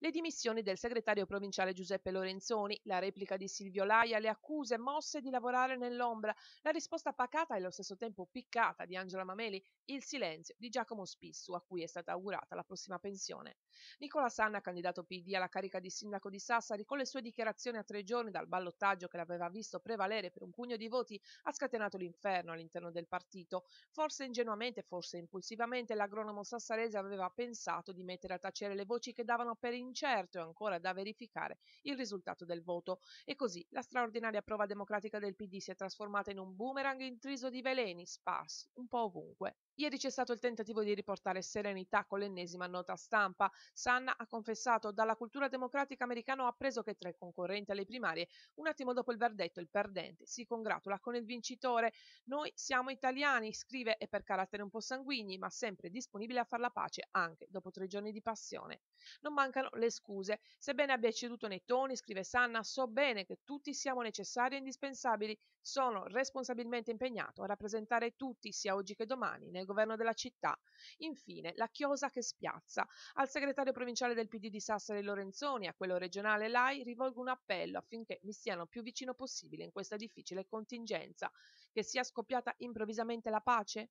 le dimissioni del segretario provinciale Giuseppe Lorenzoni, la replica di Silvio Laia, le accuse mosse di lavorare nell'ombra, la risposta pacata e allo stesso tempo piccata di Angela Mameli, il silenzio di Giacomo Spissu, a cui è stata augurata la prossima pensione. Nicola Sanna, candidato PD alla carica di sindaco di Sassari, con le sue dichiarazioni a tre giorni dal ballottaggio che l'aveva visto prevalere per un pugno di voti, ha scatenato l'inferno all'interno del partito. Forse ingenuamente, forse impulsivamente, l'agronomo sassarese aveva pensato di mettere a tacere le voci che davano per in incerto e ancora da verificare il risultato del voto. E così la straordinaria prova democratica del PD si è trasformata in un boomerang intriso di veleni sparsi un po' ovunque Ieri c'è stato il tentativo di riportare serenità con l'ennesima nota stampa. Sanna ha confessato dalla cultura democratica americana ho appreso che tra i concorrenti alle primarie, un attimo dopo il verdetto, il perdente si congratula con il vincitore. Noi siamo italiani, scrive, e per carattere un po' sanguigni, ma sempre disponibile a far la pace anche dopo tre giorni di passione. Non mancano le scuse. Sebbene abbia ceduto nei toni, scrive Sanna, so bene che tutti siamo necessari e indispensabili. Sono responsabilmente impegnato a rappresentare tutti, sia oggi che domani, nel governo della città. Infine, la chiosa che spiazza. Al segretario provinciale del PD di Sassari Lorenzoni, a quello regionale Lai, rivolgo un appello affinché mi siano più vicino possibile in questa difficile contingenza. Che sia scoppiata improvvisamente la pace?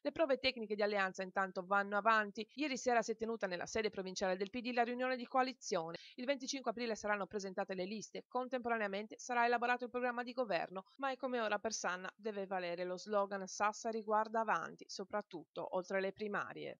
Le prove tecniche di alleanza intanto vanno avanti. Ieri sera si è tenuta nella sede provinciale del PD la riunione di coalizione. Il 25 aprile saranno presentate le liste, contemporaneamente sarà elaborato il programma di governo, ma è come ora per Sanna deve valere lo slogan Sassa guarda avanti, soprattutto oltre le primarie.